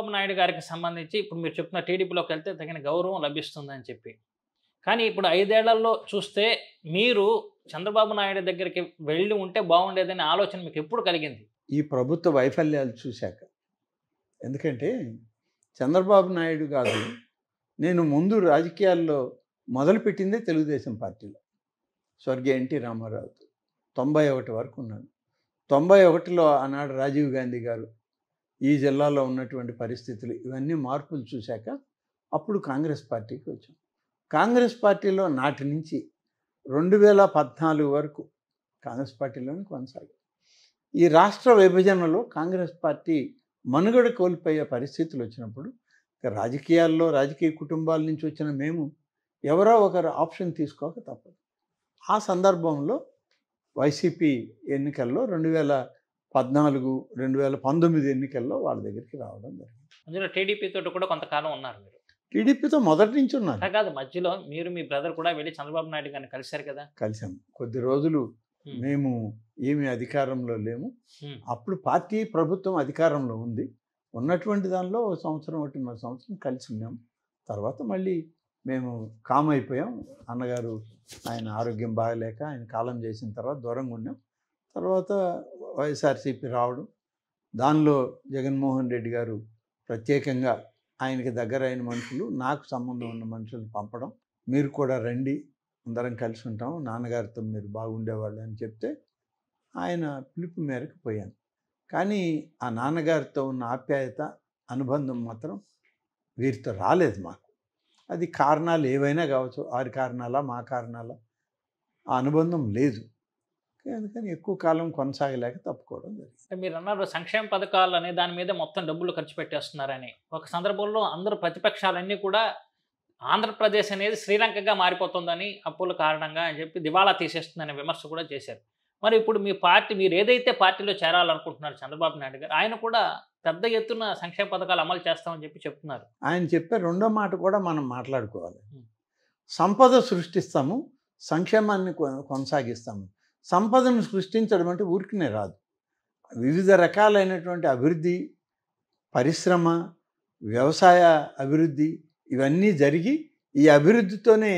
చంద్రబాబు నాయుడు గారికి సంబంధించి ఇప్పుడు మీరు చెప్తున్న టీడీపీలోకి వెళ్తే తగిన గౌరవం లభిస్తుందని చెప్పి కానీ ఇప్పుడు ఐదేళ్లలో చూస్తే మీరు చంద్రబాబు నాయుడు దగ్గరికి వెళ్ళి ఉంటే బాగుండేదనే ఆలోచన మీకు ఎప్పుడు కలిగింది ఈ ప్రభుత్వ వైఫల్యాలు చూశాక ఎందుకంటే చంద్రబాబు నాయుడు కాదు నేను ముందు రాజకీయాల్లో మొదలుపెట్టిందే తెలుగుదేశం పార్టీలో స్వర్గీయ ఎన్టీ రామారావుతో తొంభై ఒకటి వరకు ఉన్నాను తొంభై ఒకటిలో ఆనాడు రాజీవ్ గాంధీ గారు ఈ జిల్లాలో ఉన్నటువంటి పరిస్థితులు ఇవన్నీ మార్పులు చూశాక అప్పుడు కాంగ్రెస్ పార్టీకి వచ్చాం కాంగ్రెస్ పార్టీలో నాటి నుంచి రెండు వేల పద్నాలుగు వరకు కాంగ్రెస్ పార్టీలోనే కొనసాగాం ఈ రాష్ట్ర విభజనలో కాంగ్రెస్ పార్టీ మనుగడ కోల్పోయే పరిస్థితులు వచ్చినప్పుడు రాజకీయాల్లో రాజకీయ కుటుంబాల నుంచి వచ్చిన మేము ఎవరో ఒకరు ఆప్షన్ తీసుకోక తప్పదు ఆ సందర్భంలో వైసీపీ ఎన్నికల్లో రెండు వేల పద్నాలుగు రెండు వేల పంతొమ్మిది ఎన్నికల్లో వాళ్ళ దగ్గరికి రావడం జరిగింది టీడీపీతో టీడీపీ కూడా కొంతకాలం ఉన్నారు మీరు టీడీపీతో మొదటి నుంచి ఉన్నారు కాదు మధ్యలో మీరు మీ బ్రదర్ కూడా వెళ్ళి చంద్రబాబు నాయుడు గారిని కలిశారు కదా కలిసాం కొద్ది రోజులు మేము ఏమి అధికారంలో లేము అప్పుడు పార్టీ ప్రభుత్వం అధికారంలో ఉంది ఉన్నటువంటి దానిలో ఒక సంవత్సరం ఒకటి ఒకటిన్నర సంవత్సరం కలిసి ఉన్నాం తర్వాత మళ్ళీ మేము కామ్ అయిపోయాం అన్నగారు ఆయన ఆరోగ్యం బాగలేక ఆయన కాలం చేసిన తర్వాత దూరంగా ఉన్నాం తర్వాత వైఎస్ఆర్సీపీ రావడం దానిలో జగన్మోహన్ రెడ్డి గారు ప్రత్యేకంగా ఆయనకి దగ్గర అయిన మనుషులు నాకు సంబంధం ఉన్న మనుషులను పంపడం మీరు కూడా రండి అందరం కలిసి ఉంటాం నాన్నగారితో మీరు బాగుండేవాళ్ళు అని చెప్తే ఆయన పిలుపు మేరకు పోయాను కానీ ఆ నాన్నగారితో ఉన్న ఆప్యాయత అనుబంధం మాత్రం వీరితో రాలేదు మాకు అది కారణాలు ఏవైనా కావచ్చు వారి కారణాలా మా కారణాలా ఆ అనుబంధం లేదు అందుకని ఎక్కువ కాలం కొనసాగలేక తప్పుకోవడం జరిగింది మీరు అన్నారు సంక్షేమ పథకాలు అనే దాని మీద మొత్తం డబ్బులు ఖర్చు పెట్టేస్తున్నారని ఒక సందర్భంలో అందరు ప్రతిపక్షాలన్నీ కూడా ఆంధ్రప్రదేశ్ అనేది శ్రీలంకగా మారిపోతుందని అప్పుల కారణంగా అని చెప్పి దివాళా తీసేస్తుందనే విమర్శ కూడా చేశారు మరి ఇప్పుడు మీ పార్టీ మీరు ఏదైతే పార్టీలో చేరాలనుకుంటున్నారు చంద్రబాబు నాయుడు గారు ఆయన కూడా పెద్ద ఎత్తున సంక్షేమ పథకాలు అమలు చేస్తామని చెప్పి చెప్తున్నారు ఆయన చెప్పే రెండో మాట కూడా మనం మాట్లాడుకోవాలి సంపద సృష్టిస్తాము సంక్షేమాన్ని కొనసాగిస్తాము సంపదను సృష్టించడం అంటే ఊరికినే రాదు వివిధ రకాలైనటువంటి అభివృద్ధి పరిశ్రమ వ్యవసాయ అభివృద్ధి ఇవన్నీ జరిగి ఈ అభివృద్ధితోనే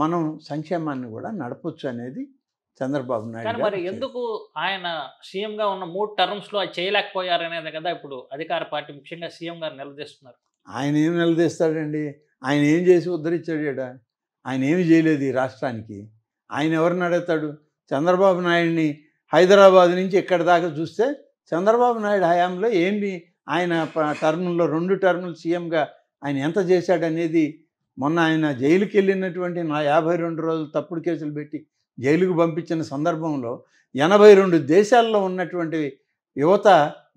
మనం సంక్షేమాన్ని కూడా నడపచ్చు అనేది చంద్రబాబు నాయుడు మరి ఎందుకు ఆయన సీఎంగా ఉన్న మూడు టర్మ్స్లో అది చేయలేకపోయారనేది కదా ఇప్పుడు అధికార పార్టీ ముఖ్యంగా సీఎం గారు నిలదీస్తున్నారు ఆయన ఏం నిలదీస్తాడండి ఆయన ఏం చేసి ఉద్ధరించాడు ఆయన ఏమి చేయలేదు ఈ రాష్ట్రానికి ఆయన ఎవరిని అడుగుతాడు చంద్రబాబు నాయుడిని హైదరాబాద్ నుంచి ఇక్కడ దాకా చూస్తే చంద్రబాబు నాయుడు హయాంలో ఏమి ఆయన టర్మ్లో రెండు టర్ములు సీఎంగా ఆయన ఎంత చేశాడనేది మొన్న ఆయన జైలుకి వెళ్ళినటువంటి నా యాభై రెండు రోజులు తప్పుడు కేసులు పెట్టి జైలుకు పంపించిన సందర్భంలో ఎనభై రెండు దేశాల్లో ఉన్నటువంటి యువత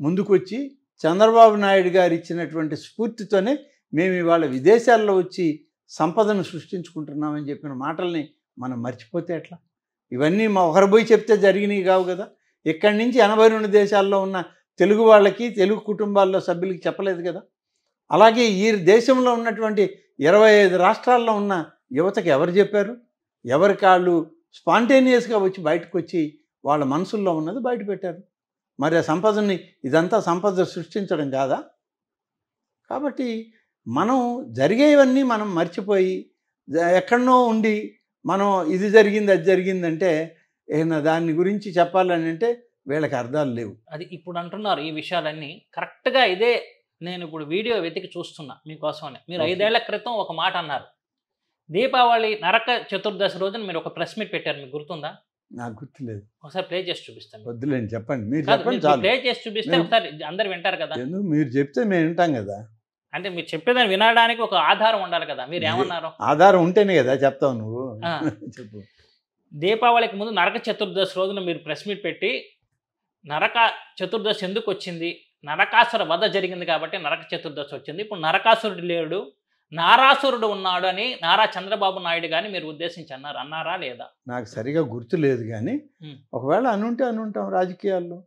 ముందుకొచ్చి చంద్రబాబు నాయుడు గారు ఇచ్చినటువంటి స్ఫూర్తితోనే మేము ఇవాళ విదేశాల్లో వచ్చి సంపదను సృష్టించుకుంటున్నామని చెప్పిన మాటల్ని మనం మర్చిపోతే ఎట్లా ఇవన్నీ మా ఒకరు పోయి చెప్తే జరిగినవి కావు కదా ఇక్కడి నుంచి ఎనభై రెండు దేశాల్లో ఉన్న తెలుగు వాళ్ళకి తెలుగు కుటుంబాల్లో సభ్యులకి చెప్పలేదు కదా అలాగే ఈ దేశంలో ఉన్నటువంటి ఇరవై ఐదు రాష్ట్రాల్లో ఉన్న యువతకి ఎవరు చెప్పారు ఎవరి కాళ్ళు స్పాంటేనియస్గా వచ్చి బయటకు వచ్చి వాళ్ళ మనసుల్లో ఉన్నది బయట పెట్టారు మరి ఆ సంపదని ఇదంతా సంపద సృష్టించడం కాదా కాబట్టి మనం జరిగేవన్నీ మనం మర్చిపోయి ఎక్కడనో ఉండి మనం ఇది జరిగింది అది జరిగిందంటే ఏదైనా దాని గురించి చెప్పాలని అంటే వీళ్ళకి అర్థాలు లేవు అది ఇప్పుడు అంటున్నారు ఈ విషయాలన్నీ కరెక్ట్గా ఇదే నేను ఇప్పుడు వీడియో వెతికి చూస్తున్నా మీకోసమని మీరు ఐదేళ్ల క్రితం ఒక మాట అన్నారు దీపావళి నరక చతుర్దశి రోజున మీరు ఒక ప్రెస్ మీట్ పెట్టారు మీకు గుర్తుందా నాకు గుర్తులేదు ఒకసారి ప్లే చేసి చూపిస్తాను వద్దులేండి చెప్పండి మీరు చెప్పండి ప్లే చేసి చూపిస్తే ఒకసారి అందరు వింటారు కదా మీరు చెప్తే మేము వింటాం కదా అంటే మీరు చెప్పేదాన్ని వినడానికి ఒక ఆధారం ఉండాలి కదా మీరు ఏమన్నారు ఆధారం ఉంటేనే కదా చెప్తావు నువ్వు చెప్పు దీపావళికి ముందు నరక చతుర్దశి రోజున మీరు ప్రెస్ మీట్ పెట్టి నరక చతుర్దశి ఎందుకు వచ్చింది నరకాసుర వధ జరిగింది కాబట్టి నరక చతుర్దశి వచ్చింది ఇప్పుడు నరకాసురుడు లేడు నారాసురుడు ఉన్నాడు అని నారా చంద్రబాబు నాయుడు కానీ మీరు ఉద్దేశించి అన్నారు అన్నారా లేదా నాకు సరిగా గుర్తు లేదు కానీ ఒకవేళ అనుంటే అనుంటాం రాజకీయాల్లో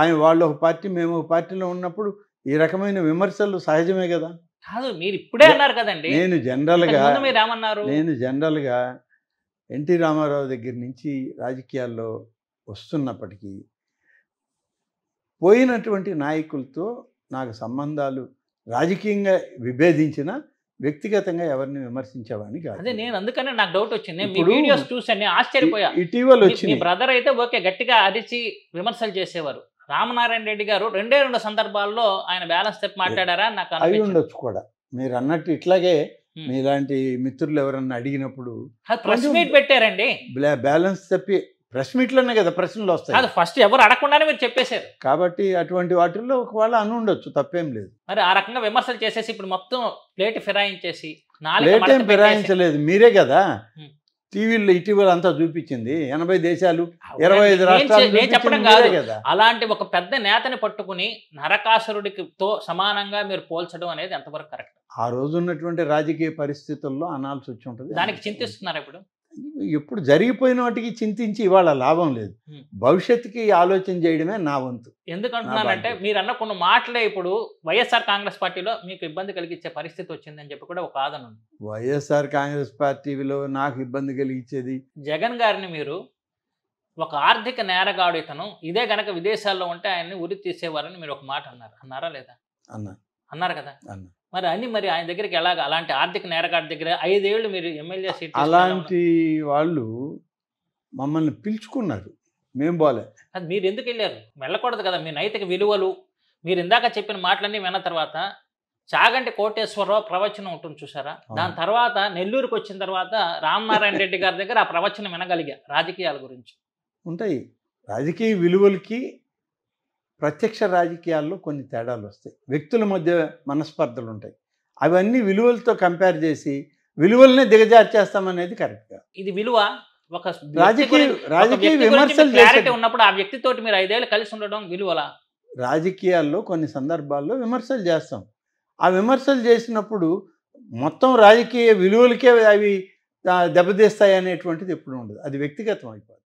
ఆయన వాళ్ళు ఒక పార్టీ మేము ఒక పార్టీలో ఉన్నప్పుడు ఈ రకమైన విమర్శలు సహజమే కదా కాదు మీరు ఇప్పుడే అన్నారు కదండి నేను జనరల్గా మీరు నేను నేను జనరల్గా ఎన్టీ రామారావు దగ్గర నుంచి రాజకీయాల్లో వస్తున్నప్పటికీ పోయినటువంటి నాయకులతో నాకు సంబంధాలు రాజకీయంగా విభేదించిన వ్యక్తిగతంగా ఎవరిని విమర్శించేవాడిని కాదు అదే నేను అందుకనే నాకు డౌట్ వచ్చింది మీ వీడియోస్ చూసాను ఆశ్చర్యపోయా ఇటీవల వచ్చింది బ్రదర్ అయితే ఓకే గట్టిగా అరిచి విమర్శలు చేసేవారు రామనారాయణ రెడ్డి గారు రెండే రెండు సందర్భాల్లో ఆయన బ్యాలెన్స్ చెప్పి మాట్లాడారా నాకు అవి ఉండొచ్చు కూడా మీరు అన్నట్టు ఇట్లాగే మీలాంటి మిత్రులు ఎవరన్నా అడిగినప్పుడు ప్రెస్ మీట్ పెట్టారండి బ్యాలెన్స్ చెప్పి ప్రెస్ మీట్లోనే కదా ప్రశ్నలు వస్తాయి ఫస్ట్ ఎవరు అడగకుండానే మీరు చెప్పేశారు కాబట్టి అటువంటి వాటిల్లో ఒకవేళ అని ఉండొచ్చు తప్పేం లేదు మరి ఆ రకంగా విమర్శలు చేసేసి ఇప్పుడు మొత్తం ప్లేట్ ఫిరాయించేసి ఫిరాయించలేదు మీరే కదా టీవీల్లో ఇటీవల అంతా చూపించింది ఎనభై దేశాలు ఇరవై ఐదు రాష్ట్రాలు చెప్పడం కాదు కదా అలాంటి ఒక పెద్ద నేతని పట్టుకుని నరకాసురుడితో సమానంగా మీరు పోల్చడం అనేది ఎంతవరకు కరెక్ట్ ఆ రోజు ఉన్నటువంటి రాజకీయ పరిస్థితుల్లో అనాల్సి వచ్చి ఉంటుంది దానికి చింతిస్తున్నారు ఇప్పుడు ఇప్పుడు జరిగిపోయిన వాటికి చింతించి ఇవాళ లాభం లేదు భవిష్యత్తుకి ఆలోచన చేయడమే నా వంతు ఎందుకంటున్నానంటే మీరు అన్న కొన్ని మాటలే ఇప్పుడు వైఎస్ఆర్ కాంగ్రెస్ పార్టీలో మీకు ఇబ్బంది కలిగించే పరిస్థితి వచ్చిందని చెప్పి కూడా ఒక ఆదన ఉంది వైఎస్ఆర్ కాంగ్రెస్ పార్టీలో నాకు ఇబ్బంది కలిగించేది జగన్ గారిని మీరు ఒక ఆర్థిక నేరగాడితను ఇదే గనక విదేశాల్లో ఉంటే ఆయన్ని ఉరి తీసేవారని మీరు ఒక మాట అన్నారు అన్నారా లేదా అన్నారు అన్నారు కదా మరి అని మరి ఆయన దగ్గరికి ఎలాగ అలాంటి ఆర్థిక నేరగాడి దగ్గర ఐదేళ్ళు మీరు ఎమ్మెల్యే సీట్ అలాంటి వాళ్ళు మమ్మల్ని పిలుచుకున్నారు మేము బాలే అది మీరు ఎందుకు వెళ్ళారు వెళ్ళకూడదు కదా మీ నైతిక విలువలు మీరు ఇందాక చెప్పిన మాటలన్నీ విన్న తర్వాత చాగంటి కోటేశ్వరరావు ప్రవచనం ఉంటుంది చూసారా దాని తర్వాత నెల్లూరుకు వచ్చిన తర్వాత రామనారాయణ రెడ్డి గారి దగ్గర ఆ ప్రవచనం వినగలిగా రాజకీయాల గురించి ఉంటాయి రాజకీయ విలువలకి ప్రత్యక్ష రాజకీయాల్లో కొన్ని తేడాలు వస్తాయి వ్యక్తుల మధ్య మనస్పర్ధలు ఉంటాయి అవన్నీ విలువలతో కంపేర్ చేసి విలువలనే దిగజార్చేస్తామనేది కరెక్ట్గా ఇది విలువ ఒక రాజకీయ రాజకీయ విమర్శలు క్లారిటీ ఉన్నప్పుడు ఆ వ్యక్తితో మీరు ఐదేళ్ళు కలిసి ఉండడం విలువల రాజకీయాల్లో కొన్ని సందర్భాల్లో విమర్శలు చేస్తాం ఆ విమర్శలు చేసినప్పుడు మొత్తం రాజకీయ విలువలకే అవి దెబ్బతీస్తాయి అనేటువంటిది ఎప్పుడు ఉండదు అది వ్యక్తిగతం అయిపోతుంది